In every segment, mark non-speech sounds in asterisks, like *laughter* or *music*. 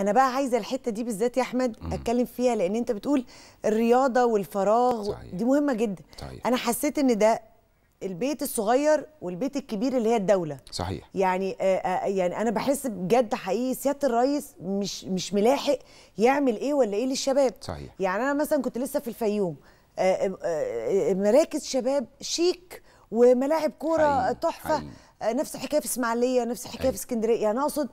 انا بقى عايزه الحته دي بالذات يا احمد مم. اتكلم فيها لان انت بتقول الرياضه والفراغ صحيح. دي مهمه جدا صحيح. انا حسيت ان ده البيت الصغير والبيت الكبير اللي هي الدوله صحيح يعني آه, آه، يعني انا بحس بجد حقيقي سياده الرئيس مش مش ملاحق يعمل ايه ولا ايه للشباب صحيح يعني انا مثلا كنت لسه في الفيوم آه آه, آه، مراكز شباب شيك وملاعب كوره تحفه آه، نفس الحكايه في اسماعيليه نفس الحكايه في أيوة. اسكندريه يعني اقصد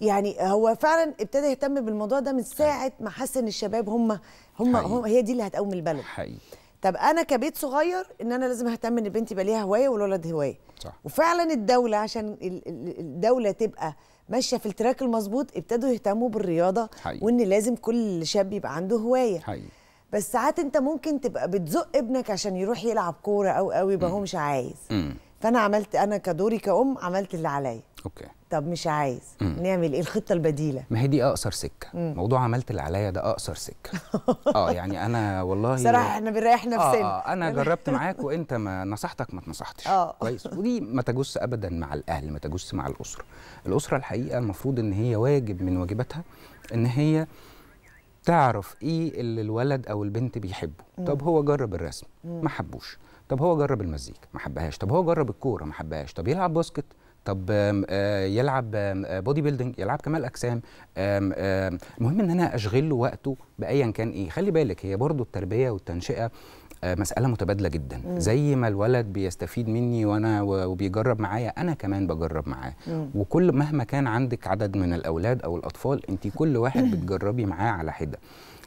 يعني هو فعلا ابتدى يهتم بالموضوع ده من ساعه ما حس ان الشباب هم هم, هم هي دي اللي هتقوم البلد حقيقي طب انا كبيت صغير ان انا لازم اهتم ان بنتي يبقى ليها هوايه والولد هوايه صح. وفعلا الدوله عشان الدوله تبقى ماشيه في التراك المظبوط ابتدوا يهتموا بالرياضه حقيقي. وان لازم كل شاب يبقى عنده هوايه حقيقي. بس ساعات انت ممكن تبقى بتزق ابنك عشان يروح يلعب كوره او او يبقى هو مش عايز م. فانا عملت انا كدوري كأم عملت اللي عليا اوكي طب مش عايز مم. نعمل ايه الخطه البديله ما هي دي اقصر سكه مم. موضوع عملت اللي عليا ده اقصر سكه *laughs* اه يعني انا والله صراحه احنا بنريح نفسنا آه, آه، انا يعني جربت *laughs* معاك وانت ما نصحتك ما تنصحتش آه. كويس ودي ما تجوز ابدا مع الاهل ما تجوز مع الاسره الاسره الحقيقه المفروض ان هي واجب من واجباتها ان هي تعرف ايه اللي الولد او البنت بيحبه مم. طب هو جرب الرسم ما حبوش طب هو جرب المزيكا ما حبهاش طب هو جرب الكوره ما حبهاش طب يلعب باسكت طب آه، يلعب بودي بيلدينج آه، يلعب كمال اجسام المهم ان انا اشغل له وقته بايا كان ايه خلي بالك هي برضو التربيه والتنشئه آه، مسألة متبادلة جدا مم. زي ما الولد بيستفيد مني وأنا وبيجرب معايا أنا كمان بجرب معاه مم. وكل مهما كان عندك عدد من الأولاد أو الأطفال أنت كل واحد *clears throat* بتجربي معاه على حدة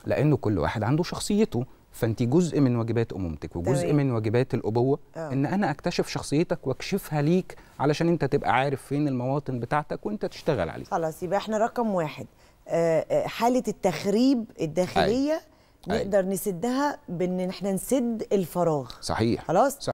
لأنه كل واحد عنده شخصيته فانت جزء من واجبات امومتك وجزء طيب. من واجبات الابوه أوه. ان انا اكتشف شخصيتك واكشفها ليك علشان انت تبقى عارف فين المواطن بتاعتك وانت تشتغل عليه خلاص يبقى احنا رقم واحد آه، آه، حاله التخريب الداخليه أي. نقدر أي. نسدها بان احنا نسد الفراغ صحيح خلاص صحيح.